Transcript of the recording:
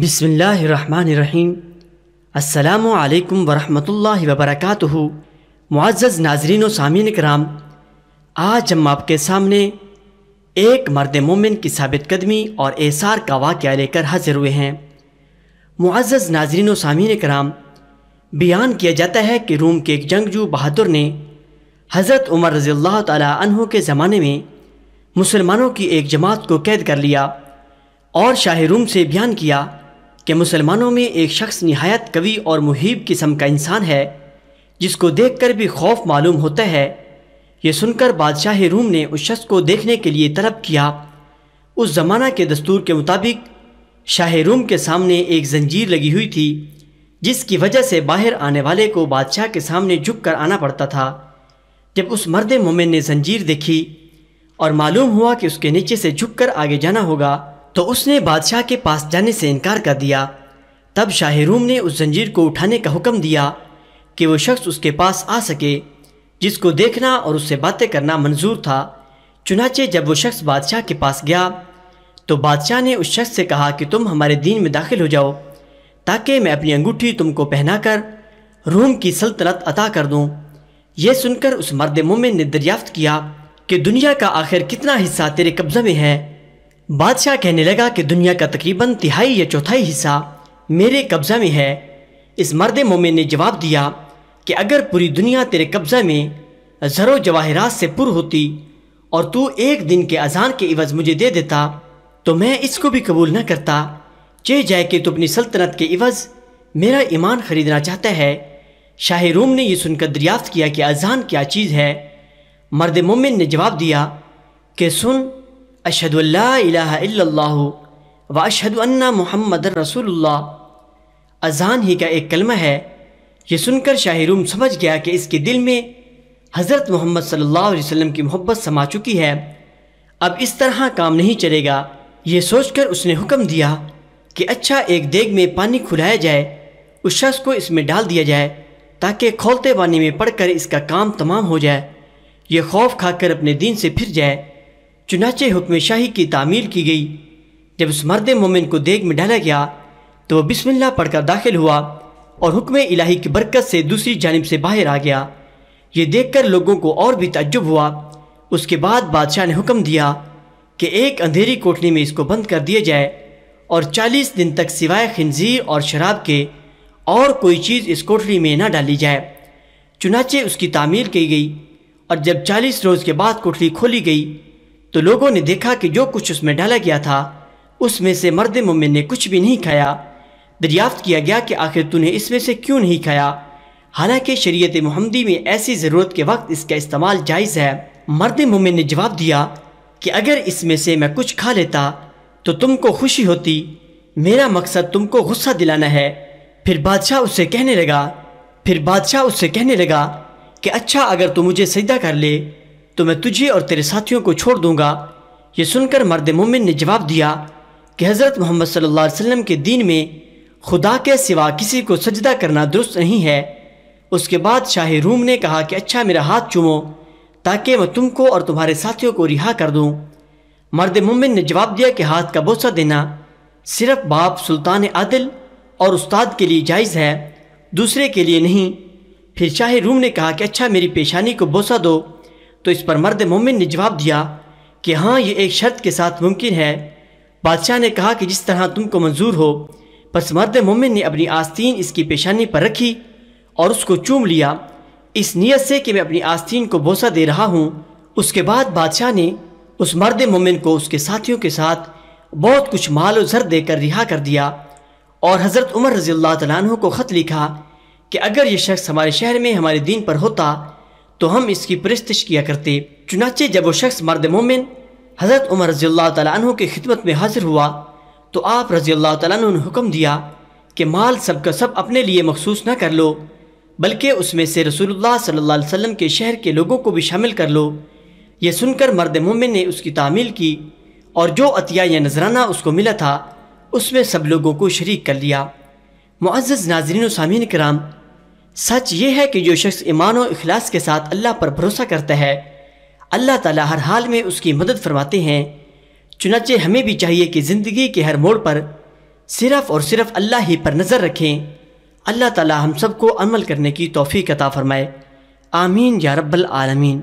बिसमीम् अल्लाम वरहमतुल्लाहि वबरकातुहु मुआज़ नाजरीन सामीन कराम आज हम आपके सामने एक मर्द मोमिन की साबित कदमी और एसार का वाक़ लेकर हाजिर हुए हैं मुआज़ नाजरीन सामीन कराम बयान किया जाता है कि रूम के एक जंगजू बहादुर ने हज़रत उमर रज़ी अल्लाह तहों के ज़माने में मुसलमानों की एक जमात को कैद कर लिया और शाह रूम से बयान किया कि मुसलमानों में एक शख्स नहायत कवि और मुहिब किस्म का इंसान है जिसको देख कर भी खौफ मालूम होता है ये सुनकर बादशाह रूम ने उस शख्स को देखने के लिए तलब किया उस ज़माना के दस्तूर के मुताबिक शाह रूम के सामने एक जंजीर लगी हुई थी जिसकी वजह से बाहर आने वाले को बादशाह के सामने झुक कर आना पड़ता था जब उस मर्द मोमिन ने जंजीर देखी और मालूम हुआ कि उसके नीचे से झुक कर आगे जाना होगा तो उसने बादशाह के पास जाने से इनकार कर दिया तब शाहरूम ने उस जंजीर को उठाने का हुक्म दिया कि वो शख्स उसके पास आ सके जिसको देखना और उससे बातें करना मंजूर था चुनाचे जब वो शख्स बादशाह के पास गया तो बादशाह ने उस शख्स से कहा कि तुम हमारे दीन में दाखिल हो जाओ ताकि मैं अपनी अंगूठी तुमको पहनाकर रूम की सल्तनत अता कर दूँ यह सुनकर उस मर्द मोमिन ने दरियाफ्त किया कि दुनिया का आखिर कितना हिस्सा तेरे कब्ज़े में है बादशाह कहने लगा कि दुनिया का तकरीबन तिहाई या चौथाई हिस्सा मेरे कब्ज़ा में है इस मर्द मोमिन ने जवाब दिया कि अगर पूरी दुनिया तेरे कब्ज़ा में ज़रो जवाहरात से पुर होती और तू एक दिन के अजान के इवज़ मुझे दे देता तो मैं इसको भी कबूल न करता चे जाए कि तू अपनी सल्तनत के इवज़ मेरा ईमान ख़रीदना चाहता है शाह रूम ने यह सुनकर दरियाफ्त किया कि अजान क्या चीज़ है मर्द मोमिन ने जवाब दिया कि सुन अशद इल्लल्लाह व अशद अन्ना मोहम्मद रसूलुल्लाह अजान ही का एक कलमा है ये सुनकर शाहरूम समझ गया कि इसके दिल में हज़रत मोहम्मद सल्लल्लाहु अलैहि वसल्लम की मोहब्बत समा चुकी है अब इस तरह काम नहीं चलेगा ये सोचकर उसने हुक्म दिया कि अच्छा एक देग में पानी खुलाया जाए उस शख्स को इसमें डाल दिया जाए ताकि खोलते पानी में पड़कर इसका काम तमाम हो जाए यह खौफ खाकर अपने दीन से फिर जाए चुनाचे हुक्म शाही की तामील की गई जब उस मर्द मोमिन को देग में डाला गया तो वह बिस्मिल्लाह पढ़कर दाखिल हुआ और हुक्म इलाही की बरकत से दूसरी जानब से बाहर आ गया ये देखकर लोगों को और भी तजुब हुआ उसके बाद बादशाह ने हुक्म दिया कि एक अंधेरी कोठरी में इसको बंद कर दिया जाए और चालीस दिन तक सिवाय खनजीर और शराब के और कोई चीज़ इस कोठरी में ना डाली जाए चुनाचे उसकी तामीर की गई और जब चालीस रोज़ के बाद कोठरी खोली गई तो लोगों ने देखा कि जो कुछ उसमें डाला गया था उसमें से मर्द मोमिन ने कुछ भी नहीं खाया दरियाफ्त किया गया कि आखिर तूने इसमें से क्यों नहीं खाया हालांकि शरीयत महमदी में ऐसी ज़रूरत के वक्त इसका इस्तेमाल जायज़ है मर्द मुमिन ने जवाब दिया कि अगर इसमें से मैं कुछ खा लेता तो तुमको खुशी होती मेरा मकसद तुमको गुस्सा दिलाना है फिर बादशाह उससे कहने लगा फिर बादशाह उससे कहने लगा कि अच्छा अगर तू मुझे सजदा कर ले तो मैं तुझे और तेरे साथियों को छोड़ दूंगा ये सुनकर मर्द मुमिन ने जवाब दिया कि हज़रत मोहम्मद सल्ला वसम के दिन में खुदा के सिवा किसी को सजदा करना दुरुस्त नहीं है उसके बाद शाह रूम ने कहा कि अच्छा मेरा हाथ चुमो ताकि मैं तुमको और तुम्हारे साथियों को रिहा कर दूँ मर्द मुमिन ने जवाब दिया कि हाथ का बोसा देना सिर्फ बाप सुल्तान आदिल और उस्ताद के लिए जायज़ है दूसरे के लिए नहीं फिर शाह रूम ने कहा कि अच्छा मेरी पेशानी को बोसा दो तो इस पर मर्द मोमिन ने जवाब दिया कि हाँ ये एक शर्त के साथ मुमकिन है बादशाह ने कहा कि जिस तरह तुमको मंजूर हो बस मर्द मोमिन ने अपनी आस्तीन इसकी पेशानी पर रखी और उसको चूम लिया इस नीयत से कि मैं अपनी आस्तीन को बोसा दे रहा हूँ उसके बाद बादशाह ने उस मर्द मोमिन को उसके साथियों के साथ बहुत कुछ माल जर देकर रिहा कर दिया और हज़रत उमर रजील्ला तु को ख़त लिखा कि अगर ये शख्स हमारे शहर में हमारे दीन पर होता तो हम इसकी परस्तश किया करते चुनाचे जब वो शख्स मर्द मोमिन हज़रत उमर रजी अल्लाह की खिदमत में हाजिर हुआ तो आप रजी अल्लाह तु ने हुक्म दिया कि माल सब का सब अपने लिए मखसूस न कर लो बल्कि उसमें से रसूलुल्लाह सल्लल्लाहु अलैहि वसल्लम के शहर के लोगों को भी शामिल कर लो ये सुनकर मर्द मोमिन ने उसकी तामील की और जो अतिया या नजराना उसको मिला था उसमें सब लोगों को शरीक कर लिया मुआज़ नाजरीन सामीन कराम सच ये है कि जो शख्स ईमान और अखलास के साथ अल्लाह पर भरोसा करता है अल्लाह ताला हर हाल में उसकी मदद फरमाते हैं चुनाचे हमें भी चाहिए कि ज़िंदगी के हर मोड़ पर सिर्फ़ और सिर्फ़ अल्लाह ही पर नज़र रखें अल्लाह ताला हम सबको अमल करने की तोफ़ी कता फ़रमाए आमीन या रब्बल आलमीन